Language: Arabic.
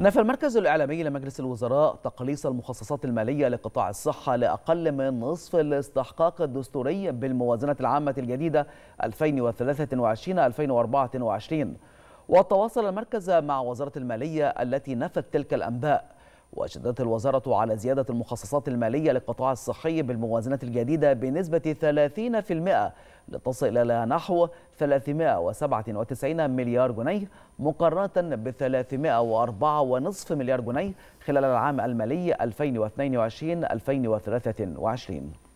نفى المركز الإعلامي لمجلس الوزراء تقليص المخصصات المالية لقطاع الصحة لأقل من نصف الاستحقاق الدستوري بالموازنة العامة الجديدة 2023-2024 وتواصل المركز مع وزارة المالية التي نفت تلك الأنباء وأشدت الوزارة على زيادة المخصصات المالية للقطاع الصحي بالموازنة الجديدة بنسبة 30% لتصل إلى نحو 397 مليار جنيه مقارنة ب 304.5 مليار جنيه خلال العام المالي 2022-2023